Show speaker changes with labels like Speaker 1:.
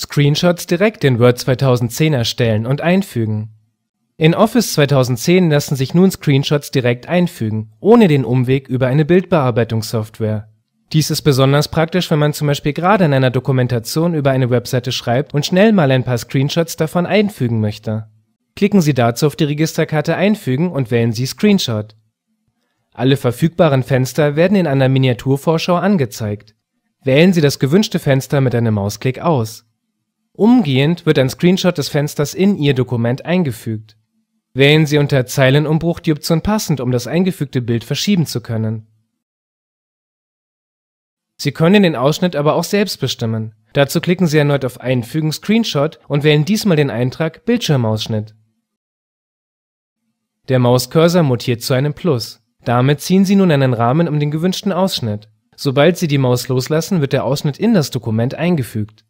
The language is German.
Speaker 1: Screenshots direkt in Word 2010 erstellen und einfügen. In Office 2010 lassen sich nun Screenshots direkt einfügen, ohne den Umweg über eine Bildbearbeitungssoftware. Dies ist besonders praktisch, wenn man zum Beispiel gerade in einer Dokumentation über eine Webseite schreibt und schnell mal ein paar Screenshots davon einfügen möchte. Klicken Sie dazu auf die Registerkarte Einfügen und wählen Sie Screenshot. Alle verfügbaren Fenster werden in einer Miniaturvorschau angezeigt. Wählen Sie das gewünschte Fenster mit einem Mausklick aus. Umgehend wird ein Screenshot des Fensters in Ihr Dokument eingefügt. Wählen Sie unter Zeilenumbruch die Option Passend, um das eingefügte Bild verschieben zu können. Sie können den Ausschnitt aber auch selbst bestimmen. Dazu klicken Sie erneut auf Einfügen Screenshot und wählen diesmal den Eintrag Bildschirmausschnitt. Der Mauscursor mutiert zu einem Plus. Damit ziehen Sie nun einen Rahmen um den gewünschten Ausschnitt. Sobald Sie die Maus loslassen, wird der Ausschnitt in das Dokument eingefügt.